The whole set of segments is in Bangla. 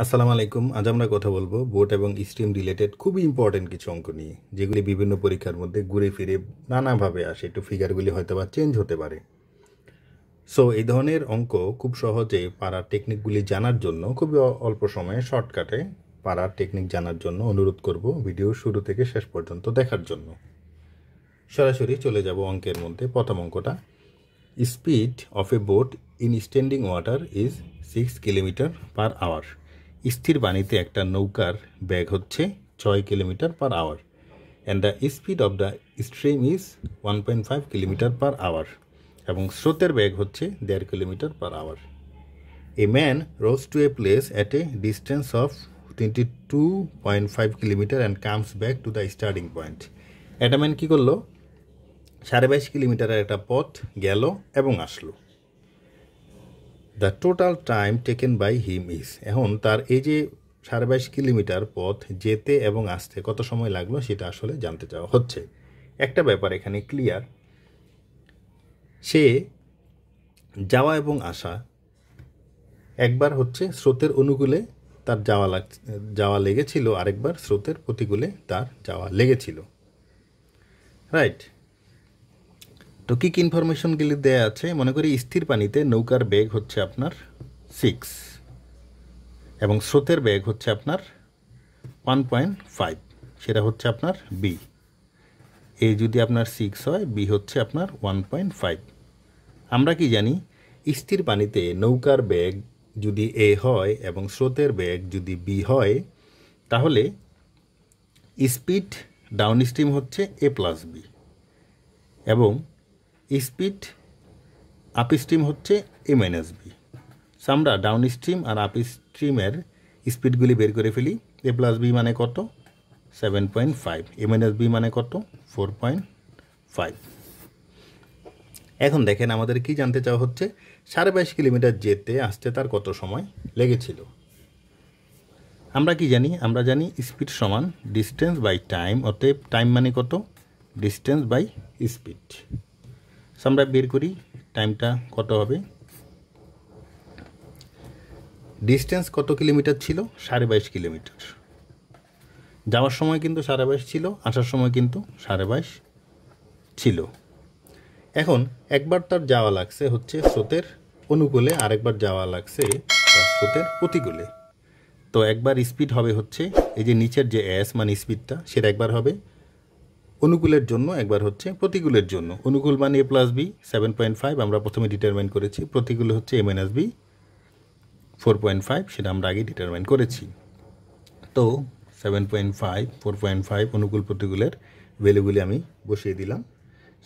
আসসালামু আলাইকুম আজ আমরা কথা বলবো বোট এবং স্ট্রিম রিলেটেড খুবই ইম্পর্টেন্ট কিছু অঙ্ক নিয়ে যেগুলি বিভিন্ন পরীক্ষার মধ্যে ঘুরে ফিরে নানাভাবে আসে একটু ফিগারগুলি হয়তো বা চেঞ্জ হতে পারে সো এই ধরনের অঙ্ক খুব সহজে পারার টেকনিকগুলি জানার জন্য খুবই অল্প সময়ে শর্টকাটে পারার টেকনিক জানার জন্য অনুরোধ করব ভিডিও শুরু থেকে শেষ পর্যন্ত দেখার জন্য সরাসরি চলে যাব অঙ্কের মধ্যে প্রথম অঙ্কটা speed of a boat in standing water is six kilometre per hour স্থির বাণীতে একটা নৌকার ব্যাগ হচ্ছে ছয় kilometre per hour and the speed of the stream is one point five kilometre per hour এবং স্রোতের ব্যাগ হচ্ছে দেড় kilometre per hour a man rows to a place at a distance of twenty two point five kilometre and comes back to the starting point এটা ম্যান কী করলো সাড়ে বাইশ কিলোমিটারের একটা পথ গেল এবং আসলো the total time taken by him is এখন তার এই যে সাড়ে বাইশ কিলোমিটার পথ যেতে এবং আসতে কত সময় লাগলো সেটা আসলে জানতে চাওয়া হচ্ছে একটা ব্যাপার এখানে ক্লিয়ার সে যাওয়া এবং আসা একবার হচ্ছে স্রোতের অনুকূলে তার যাওয়া লাগ যাওয়া লেগেছিল আরেকবার স্রোতের প্রতিকূলে তার যাওয়া লেগেছিল রাইট তো কী কী ইনফরমেশনগুলি দেয়া আছে মনে করি স্থির পানিতে নৌকার বেগ হচ্ছে আপনার সিক্স এবং স্রোতের বেগ হচ্ছে আপনার ওয়ান পয়েন্ট ফাইভ সেটা হচ্ছে আপনার বি এ যদি আপনার সিক্স হয় বি হচ্ছে আপনার ওয়ান পয়েন্ট ফাইভ আমরা কি জানি স্থির পানিতে নৌকার বেগ যদি এ হয় এবং স্রোতের বেগ যদি বি হয় তাহলে স্পিড ডাউন স্ট্রিম হচ্ছে এ প্লাস বি এবং স্পিড আপ স্ট্রিম হচ্ছে এ মাইনাস বি সো আমরা ডাউন স্ট্রিম আর আপ স্ট্রিমের স্পিডগুলি বের করে ফেলি এ প্লাস বি মানে কত seven point five A minus B মানে কত ফোর পয়েন্ট ফাইভ এখন দেখেন আমাদের কি জানতে চাওয়া হচ্ছে সাড়ে বাইশ কিলোমিটার যেতে আসতে তার কত সময় লেগেছিল আমরা কি জানি আমরা জানি স্পিড সমান ডিস্টেন্স বাই টাইম অতএব টাইম মানে কত ডিস্টেন্স বাই স্পিড আমরা বের করি টাইমটা কত হবে ডিস্টেন্স কত কিলোমিটার ছিল সাড়ে বাইশ কিলোমিটার যাওয়ার সময় কিন্তু সাড়ে বাইশ ছিল আসার সময় কিন্তু সাড়ে বাইশ ছিল এখন একবার তার যাওয়া লাগছে হচ্ছে স্রোতের অনুকূলে আরেকবার যাওয়া লাগছে তার স্রোতের প্রতিকূলে তো একবার স্পিড হবে হচ্ছে এই যে নিচের যে অ্যাস মানে স্পিডটা সেটা একবার হবে অনুকূলের জন্য একবার হচ্ছে প্রতিকূলের জন্য অনুকূল মানে A plus B seven point five আমরা প্রথমে ডিটারমাইন করেছি প্রতিকূল হচ্ছে A minus B four point five সেটা আমরা আগে ডিটারমাইন করেছি তো seven point five four point five অনুকূল প্রতিকূলের ভ্যালুগুলি আমি বসিয়ে দিলাম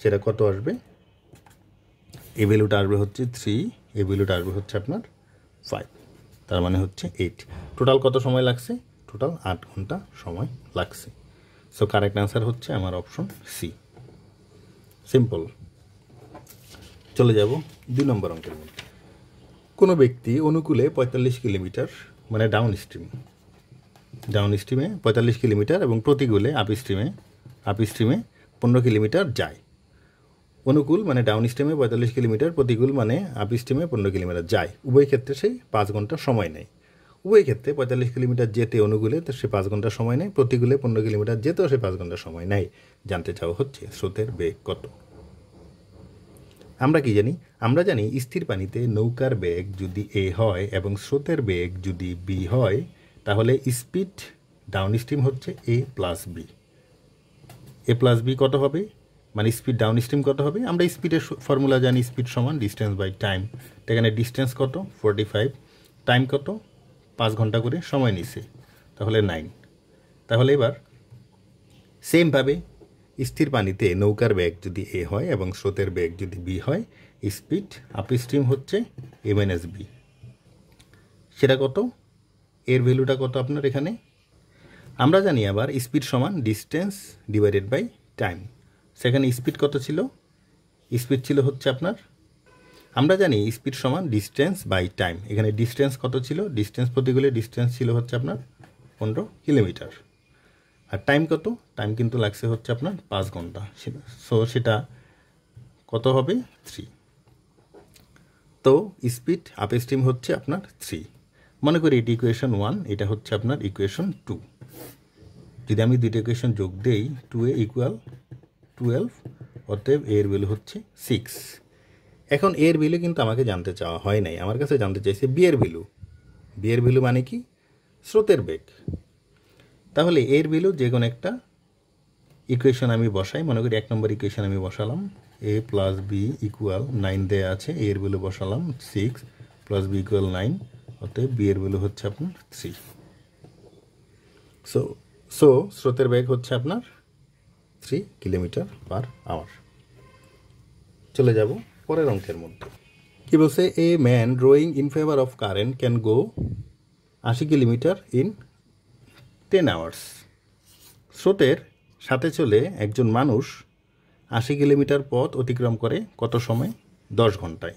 সেটা কত আসবে এ ভ্যালুটা আসবে হচ্ছে থ্রি এ ভ্যালুটা আসবে হচ্ছে আপনার ফাইভ তার মানে হচ্ছে এইট টোটাল কত সময় লাগছে টোটাল আট ঘন্টা সময় লাগছে সো কারেক্ট অ্যান্সার হচ্ছে আমার অপশন সি সিম্পল চলে যাব দুই নম্বর অঙ্কের মধ্যে কোনো ব্যক্তি অনুকূলে পঁয়তাল্লিশ কিলোমিটার মানে ডাউন স্ট্রিম ডাউন স্ট্রিমে পঁয়তাল্লিশ কিলোমিটার এবং প্রতিকূলে আপ স্ট্রিমে আপ স্ট্রিমে পনেরো কিলোমিটার যায় অনুকূল মানে ডাউন স্ট্রিমে পঁয়তাল্লিশ কিলোমিটার প্রতিকূল মানে আপ স্ট্রিমে পনেরো কিলোমিটার যায় উভয় ক্ষেত্রে সেই পাঁচ ঘন্টা সময় নেয় উভয় ক্ষেত্রে পঁয়তাল্লিশ কিলোমিটার যেতে অনুকূলে তো সে পাঁচ ঘন্টা সময় নেয় প্রতিকূলে পনেরো কিলোমিটার যেতেও সে পাঁচ ঘন্টা সময় নেয় জানতে চাও হচ্ছে স্রোতের বেগ কত আমরা কি জানি আমরা জানি স্থির পানিতে নৌকার বেগ যদি এ হয় এবং স্রোতের বেগ যদি বি হয় তাহলে স্পিড ডাউন স্ট্রিম হচ্ছে A plus B A plus B কত হবে মানে স্পিড ডাউন স্ট্রিম কত হবে আমরা স্পিডের ফর্মুলা জানি স্পিড সমান ডিস্টেন্স বাই টাইম এখানে ডিস্টেন্স কত ফোরটি ফাইভ টাইম কত পাঁচ ঘন্টা করে সময় নিছে তাহলে নাইন তাহলে এবার সেমভাবে স্থির পানিতে নৌকার ব্যাগ যদি এ হয় এবং স্রোতের ব্যাগ যদি বি হয় স্পিড আপ স্ট্রিম হচ্ছে এম এন এস বি সেটা কত এর ভ্যালুটা কত আপনার এখানে আমরা জানি আবার স্পিড সমান ডিস্টেন্স ডিভাইডেড বাই টাইম সেখানে স্পিড কত ছিল স্পিড ছিল হচ্ছে আপনার আমরা জানি স্পিড সমান ডিস্টেন্স বাই টাইম এখানে ডিস্টেন্স কত ছিল ডিস্টেন্স প্রতিগুলি ডিস্টেন্স ছিল হচ্ছে আপনার পনেরো কিলোমিটার আর টাইম কত টাইম কিন্তু লাগছে হচ্ছে আপনার পাঁচ ঘন্টা সো সেটা কত হবে থ্রি তো স্পিড আপ স্টিম হচ্ছে আপনার থ্রি মনে করি এটি ইকুয়েশন ওয়ান এটা হচ্ছে আপনার ইকুয়েশন টু যদি আমি দুইটা ইকুয়েশন যোগ দেই টু এ ইকুয়াল টুয়েলভ অতএব এর ভ্যালু হচ্ছে সিক্স এখন এর ভ্যালু কিন্তু আমাকে জানতে চাওয়া হয় নাই আমার কাছে জানতে চাইছে বিয়ের ভ্যালু বিয়ের ভ্যালু মানে কি স্রোতের বেগ তাহলে এর ভ্যালু যে কোনো একটা ইকুয়েশন আমি বসাই মনে করি এক নম্বর ইকুয়েশন আমি বসালাম A plus B equal nine দেয়া আছে এ এর ভ্যালু বসালাম six plus B equal nine অতএব বি এর ভ্যালু হচ্ছে আপনার থ্রি সো সো স্রোতের বেগ হচ্ছে আপনার থ্রি কিলোমিটার পার আওয়ার চলে যাব পরের অঙ্কের মধ্যে কি বলছে a man drawing in favour of current can go আশি কিলোমিটার ইন টেন আওয়ার্স স্রোতের সাথে চলে একজন মানুষ আশি কিলোমিটার পথ অতিক্রম করে কত সময় দশ ঘন্টায়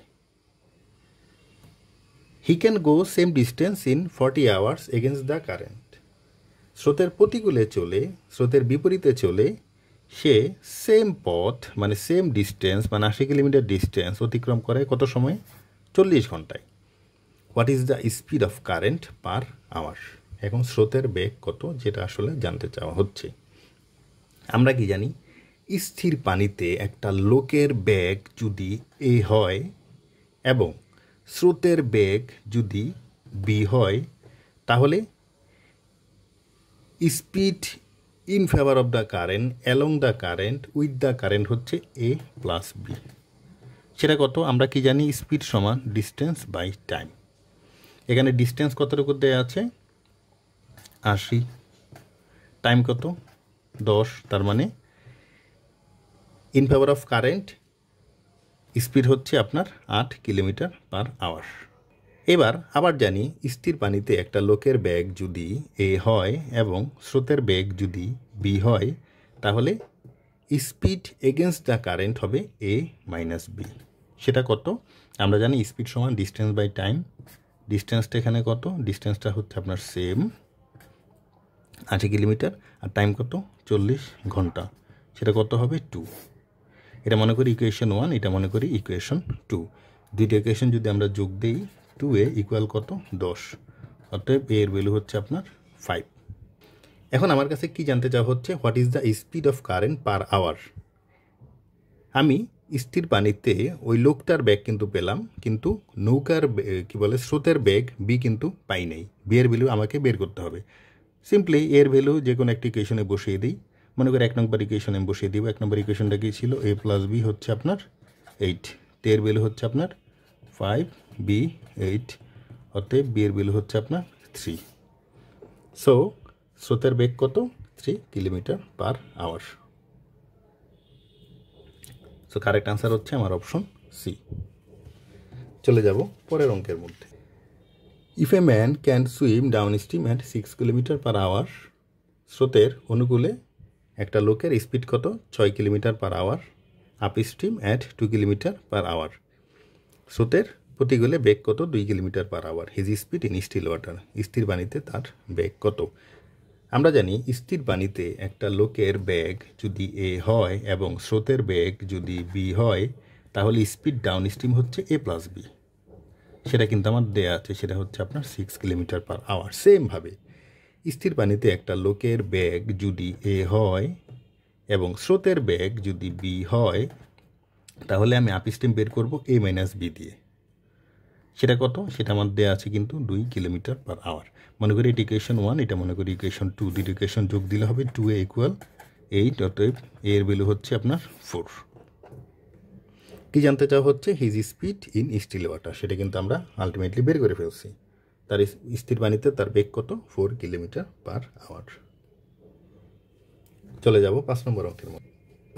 he can go same distance in forty hours against the current স্রোতের প্রতিকূলে চলে স্রোতের বিপরীতে চলে সে সেম পথ মানে সেম ডিস্টেন্স মানে আশি কিলোমিটার ডিস্টেন্স অতিক্রম করে কত সময় চল্লিশ ঘন্টায় what is the speed of current per hour এখন স্রোতের বেগ কত যেটা আসলে জানতে চাওয়া হচ্ছে আমরা কি জানি স্থির পানিতে একটা লোকের বেগ যদি এ হয় এবং স্রোতের বেগ যদি বি হয় তাহলে speed in favour of the current along the current with the current হচ্ছে এ প্লাস বি সেটা কত আমরা কি জানি স্পিড সমান ডিস্টেন্স বাই টাইম এখানে ডিস্টেন্স কতটুকু দেওয়া আছে আশি টাইম কত দশ তার মানে in favour of current speed হচ্ছে আপনার আট কিলোমিটার পার আওয়ার এবার আবার জানি স্থির পানিতে একটা লোকের ব্যাগ যদি এ হয় এবং স্রোতের ব্যাগ যদি বি হয় তাহলে স্পিড এগেনস্ট দ্য কারেন্ট হবে এ মাইনাস বি সেটা কত আমরা জানি স্পিড সমান ডিস্টেন্স বাই টাইম ডিস্টেন্সটা এখানে কত ডিস্টেন্সটা হচ্ছে আপনার সেম আশি কিলোমিটার আর টাইম কত চল্লিশ ঘন্টা সেটা কত হবে টু এটা মনে করি ইকুয়েশন ওয়ান এটা মনে করি ইকুয়েশন টু দুইটা ইকুয়েশন যদি আমরা যোগ দিই টু এ ইকুয়াল কত দশ অতএব এ এর ভ্যালু হচ্ছে আপনার ফাইভ এখন আমার কাছে কি জানতে চাওয়া হচ্ছে what is the speed of current per hour আমি স্থির পানিতে ওই লোকটার ব্যাগ কিন্তু পেলাম কিন্তু নৌকার কি বলে স্রোতের ব্যাগ বি কিন্তু পাই নাই বি এর ভ্যালু আমাকে বের করতে হবে সিম্পলি এর ভ্যালু যে কোনো একটি ইকুয়েশনে বসিয়ে দিই মনে করি এক নম্বর ইকুয়েশনে বসিয়ে দিব এক নম্বর ইকুয়েশনটা কি ছিল এ প্লাস বি হচ্ছে আপনার এইট তে এর ভ্যালু হচ্ছে আপনার ফাইভ বি এইট অতএব বি এর ভ্যালু হচ্ছে আপনার থ্রি সো স্রোতের বেগ কত three kilometre per hour so correct answer হচ্ছে আমার অপশন সি চলে যাব পরের অঙ্কের মধ্যে if a man can swim down steam at six kilometre per hour স্রোতের অনুকূলে একটা লোকের স্পিড কত ছয় kilometre per hour up steam at two kilometre per hour স্রোতের প্রতি গেলে বেগ কত দুই kilometre per hour his speed in still water স্থির বাণীতে তার বেগ কত আমরা জানি স্থির বাণীতে একটা লোকের ব্যাগ যদি এ হয় এবং স্রোতের ব্যাগ যদি বি হয় তাহলে স্পিড ডাউন স্ট্রিম হচ্ছে এ প্লাস বি সেটা কিন্তু আমার দেয়া আছে সেটা হচ্ছে আপনার সিক্স কিলোমিটার পার আওয়ার সেমভাবে স্থির বাণীতে একটা লোকের ব্যাগ যদি এ হয় এবং স্রোতের ব্যাগ যদি বি হয় তাহলে আমি আপ স্টিম বের করব এ মাইনাস বি দিয়ে সেটা কত সেটা আমার দেওয়া আছে কিন্তু দুই কিলোমিটার পার আওয়ার মনে করি এটি ইকুয়েশন ওয়ান এটা মনে করি ইকুয়েশন টু দুটি ইকুয়েশন যোগ দিলে হবে টু এ ইকুয়াল এইট অতএব এর ভ্যালু হচ্ছে আপনার ফোর কী জানতে চাও হচ্ছে his speed in still water সেটা কিন্তু আমরা আলটিমেটলি বের করে ফেলছি তার স্থির পানিতে তার বেগ কত ফোর কিলোমিটার পার আওয়ার চলে যাব পাঁচ নম্বর অঙ্কের মধ্যে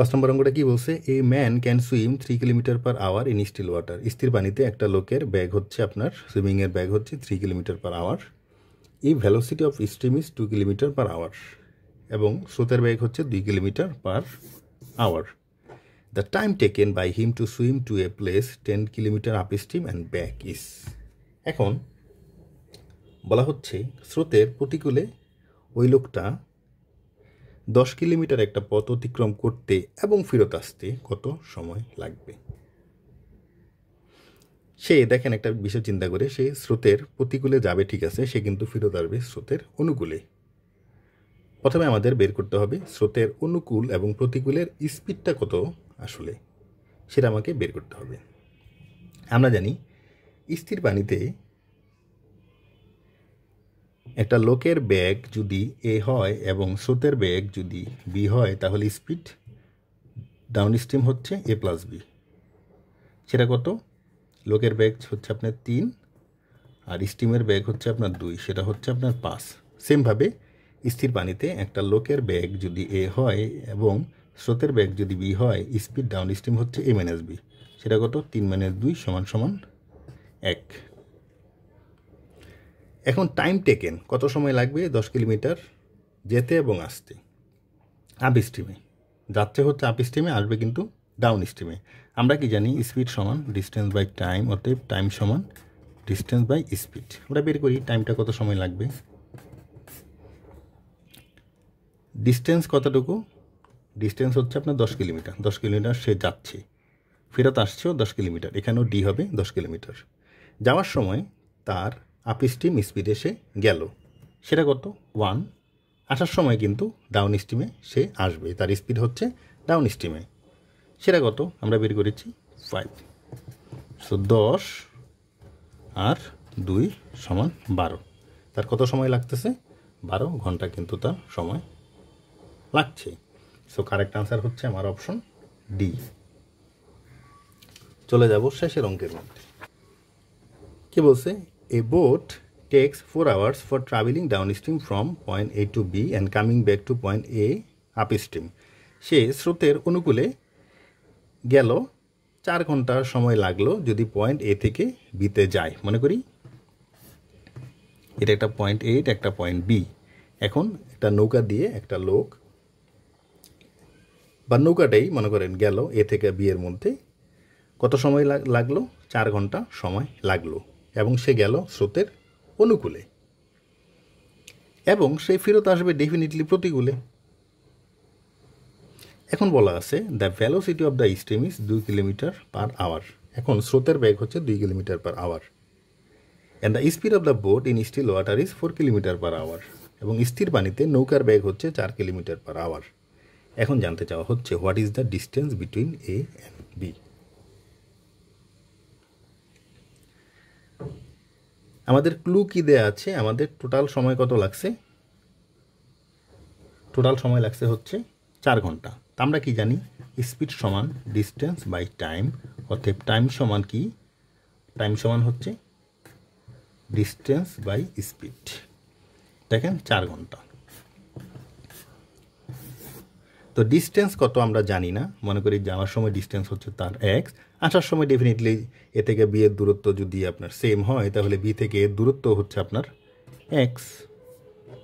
পাঁচ নম্বর অঙ্গটা কি বলছে a man can swim three kilometre per hour in still water স্থির পানিতে একটা লোকের ব্যাগ হচ্ছে আপনার সুইমিংয়ের ব্যাগ হচ্ছে থ্রি কিলোমিটার পার আওয়ার ই velocity of stream is two kilometre per hour এবং স্রোতের ব্যাগ হচ্ছে দুই kilometre per hour the time taken by him to swim to a place ten kilometre upstream and back is এখন বলা হচ্ছে স্রোতের প্রতিকূলে ওই লোকটা দশ কিলোমিটার একটা পথ অতিক্রম করতে এবং ফেরত আসতে কত সময় লাগবে সে দেখেন একটা বিষয় চিন্তা করে সে স্রোতের প্রতিকূলে যাবে ঠিক আছে সে কিন্তু ফেরত আসবে স্রোতের অনুকূলে প্রথমে আমাদের বের করতে হবে স্রোতের অনুকূল এবং প্রতিকূলের স্পিডটা কত আসলে সেটা আমাকে বের করতে হবে আমরা জানি স্থির পানিতে একটা লোকের বেগ যদি এ হয় এবং স্রোতের বেগ যদি বি হয় তাহলে স্পিড ডাউন স্ট্রিম হচ্ছে এ প্লাস বি সেটা কত লোকের ব্যাগ হচ্ছে আপনার তিন আর স্টিমের ব্যাগ হচ্ছে আপনার দুই সেটা হচ্ছে আপনার পাঁচ সেমভাবে স্থির পানিতে একটা লোকের ব্যাগ যদি এ হয় এবং স্রোতের ব্যাগ যদি বি হয় স্পিড ডাউন স্টিম হচ্ছে এ মাইনাস বি সেটা কত তিন মাইনাস দুই সমান সমান এক এখন টাইম টেকেন কত সময় লাগবে দশ কিলোমিটার যেতে এবং আসতে আপ স্ট্রিমে যাচ্ছে হচ্ছে আপ স্ট্রিমে আসবে কিন্তু ডাউন স্ট্রিমে আমরা কি জানি স্পিড সমান ডিস্টেন্স বাই টাইম অতএব টাইম সমান ডিস্টেন্স বাই স্পিড আমরা বের করি টাইমটা কত সময় লাগবে ডিস্টেন্স কতটুকু ডিস্টেন্স হচ্ছে আপনার দশ কিলোমিটার দশ কিলোমিটার সে যাচ্ছে ফেরত আসছেও দশ কিলোমিটার এখানেও ডি হবে দশ কিলোমিটার যাওয়ার সময় তার আপ স্পিডে সে গেল সেটা কত ওয়ান আসার সময় কিন্তু ডাউন স্টিমে সে আসবে তার স্পিড হচ্ছে ডাউন স্টিমে সেটা কত আমরা বের করেছি ফাইভ সো দশ আর দুই সমান বারো তার কত সময় লাগতেছে বারো ঘন্টা কিন্তু তার সময় লাগছে সো কারেক্ট আনসার হচ্ছে আমার অপশন ডি চলে যাব শেষের অঙ্কের মধ্যে কী বলছে A boat takes 4 hours for traveling downstream from point A to B and coming back to point A upstream. সে স্রোতের অনুকূলে গেল চার ঘন্টা সময় লাগলো যদি পয়েন্ট এ থেকে বিতে যায় মনে করি এটা একটা পয়েন্ট এ এটা একটা পয়েন্ট বি এখন একটা নৌকা দিয়ে একটা লোক বা নৌকাটাই মনে করেন গেল এ থেকে বি এর মধ্যে কত সময় লাগলো চার ঘন্টা সময় লাগলো এবং সে গেল স্রোতের অনুকূলে এবং সে ফেরত আসবে ডেফিনেটলি প্রতিকূলে এখন বলা আছে the velocity of the stream is দুই কিলোমিটার পার আওয়ার এখন স্রোতের বেগ হচ্ছে দুই kilometre per hour and the speed of the boat in still water is four kilometre per hour এবং স্থির পানিতে নৌকার বেগ হচ্ছে চার কিলোমিটার পার আওয়ার এখন জানতে চাওয়া হচ্ছে what is the distance between A and B আমাদের ক্লু কী দেয়া আছে আমাদের টোটাল সময় কত লাগছে টোটাল সময় লাগছে হচ্ছে চার ঘন্টা তা আমরা কি জানি স্পিড সমান ডিস্টেন্স বাই টাইম অর্থাৎ টাইম সমান কি টাইম সমান হচ্ছে ডিস্টেন্স বাই স্পিড দেখেন চার ঘন্টা তো ডিস্টেন্স কত আমরা জানি না মনে করি যাওয়ার সময় ডিস্টেন্স হচ্ছে তার এক্স আসার সময় ডেফিনেটলি এ থেকে বি এর দূরত্ব যদি আপনার সেম হয় তাহলে বি থেকে এর দূরত্ব হচ্ছে আপনার এক্স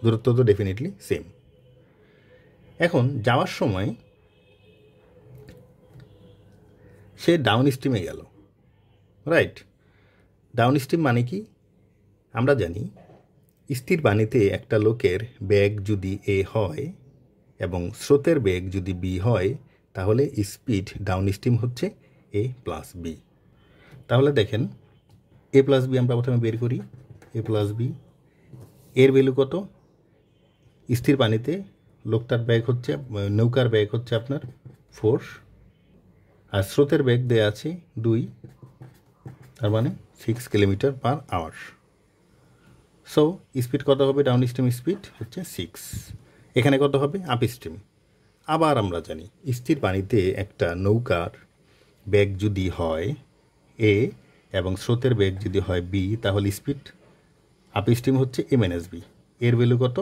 দূরত্ব তো ডেফিনেটলি সেম এখন যাওয়ার সময় সে ডাউন স্ট্রিমে গেল রাইট ডাউন স্ট্রিম মানে কি আমরা জানি স্থির পানিতে একটা লোকের ব্যাগ যদি এ হয় এবং স্রোতের বেগ যদি বি হয় তাহলে স্পিড ডাউন স্টিম হচ্ছে এ প্লাস বি তাহলে দেখেন এ প্লাস বি আমরা প্রথমে বের করি এ প্লাস বি এর ভ্যালু কত স্থির পানিতে লোকটার ব্যাগ হচ্ছে নৌকার ব্যাগ হচ্ছে আপনার ফোর আর স্রোতের ব্যাগ দেয়া আছে দুই তার মানে six kilometre per hour so speed কত হবে ডাউন স্টিম স্পিড হচ্ছে সিক্স এখানে কত হবে আপস্ট্রিম আবার আমরা জানি স্থির পানিতে একটা নৌকার বেগ যদি হয় এ এবং স্রোতের বেগ যদি হয় বি তাহলে স্পিড আপস্ট্রিম হচ্ছে এম এন এস বি এর ভ্যালু কত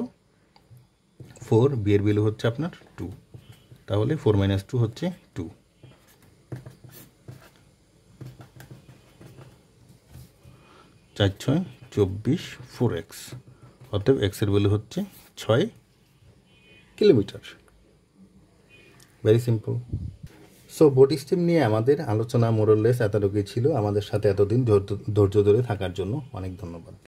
ফোর বি এর ভ্যালু হচ্ছে আপনার টু তাহলে ফোর মাইনাস টু হচ্ছে টু চার ছয় চব্বিশ ফোর এক্স অতএব এক্সের ভ্যালু হচ্ছে ছয় kilometre very simple so body steam নিয়ে আমাদের আলোচনা মোরলেস এতটুকুই ছিল আমাদের সাথে এতদিন ধৈর্য ধরে থাকার জন্য অনেক ধন্যবাদ